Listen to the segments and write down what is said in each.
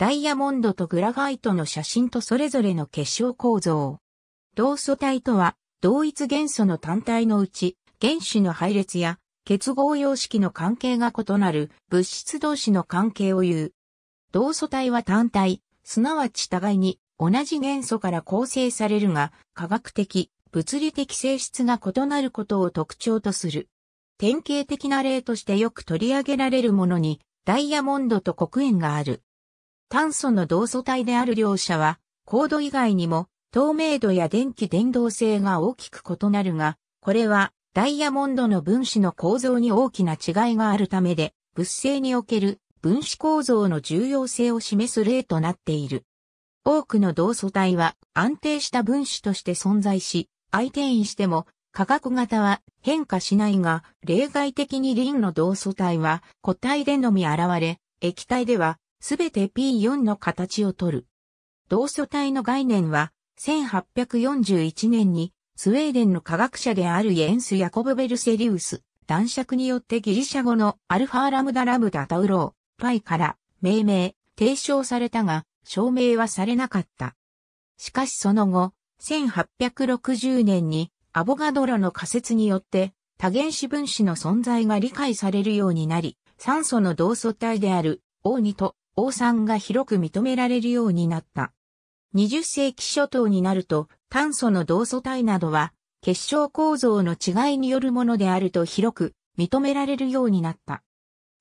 ダイヤモンドとグラファイトの写真とそれぞれの結晶構造。同素体とは、同一元素の単体のうち、原子の配列や結合様式の関係が異なる物質同士の関係を言う。同素体は単体、すなわち互いに同じ元素から構成されるが、科学的、物理的性質が異なることを特徴とする。典型的な例としてよく取り上げられるものに、ダイヤモンドと黒鉛がある。炭素の同素体である両者は、高度以外にも、透明度や電気伝導性が大きく異なるが、これはダイヤモンドの分子の構造に大きな違いがあるためで、物性における分子構造の重要性を示す例となっている。多くの同素体は安定した分子として存在し、相転移しても化学型は変化しないが、例外的にリンの同素体は固体でのみ現れ、液体ではすべて P4 の形をとる。同素体の概念は、1841年にスウェーデンの科学者であるイエンス・ヤコブ・ベルセリウス、男爵によってギリシャ語のアルファラムダラムダタウロー、パイから命名、提唱されたが、証明はされなかった。しかしその後、1860年にアボガドロの仮説によって多原子分子の存在が理解されるようになり、酸素の同素体である O2 と王さんが広く認められるようになった。20世紀初頭になると、炭素の同素体などは、結晶構造の違いによるものであると広く認められるようになった。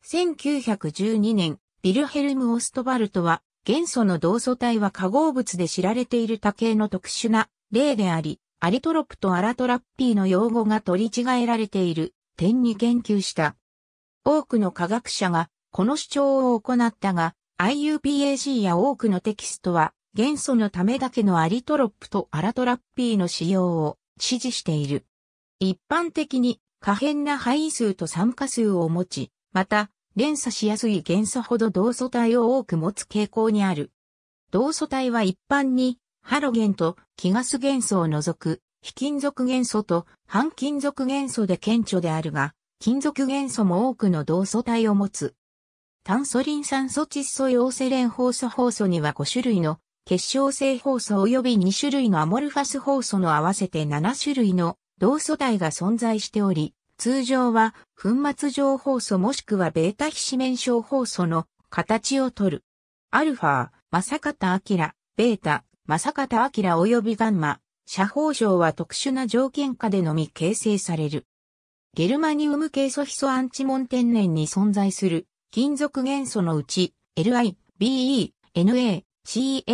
1912年、ビルヘルム・オストバルトは、元素の同素体は化合物で知られている多形の特殊な例であり、アリトロプとアラトラッピーの用語が取り違えられている点に言及した。多くの科学者がこの主張を行ったが、IUPAC や多くのテキストは元素のためだけのアリトロップとアラトラッピーの使用を指示している。一般的に可変な範囲数と酸化数を持ち、また連鎖しやすい元素ほど同素体を多く持つ傾向にある。同素体は一般にハロゲンと気ガス元素を除く非金属元素と半金属元素で顕著であるが、金属元素も多くの同素体を持つ。炭素リン酸素窒素陽セレンホ素ホ素には5種類の結晶性ホ素及び2種類のアモルファスホ素の合わせて7種類の同素体が存在しており、通常は粉末状放素もしくはベータ非四面症ホ素の形をとる。アルファ、正方明、ベータ、正方明及びガンマ、斜方症は特殊な条件下でのみ形成される。ゲルマニウム系素ヒ素アンチモン天然に存在する金属元素のうち、Li、Be、Na、Ca、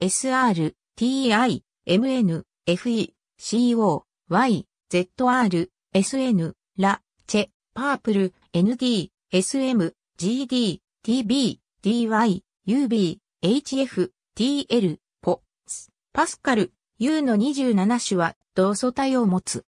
Sr、Ti、Mn、Fe、Co、Y、ZR、SN、ラ、チェ、パープル、ND、SM、GD、TB、DY、UB、HF、TL、ポ、ス、パスカル、U の27種は同素体を持つ。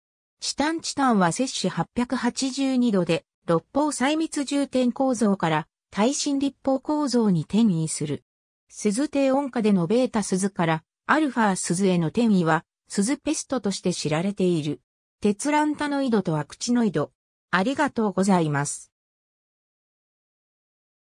チタンチタンは摂氏882度で六方細密重点構造から耐震立方構造に転移する。鈴低音下でのベータ鈴からアルファ鈴への転移は鈴ペストとして知られている。鉄ランタノイドとは口ノイド。ありがとうございます。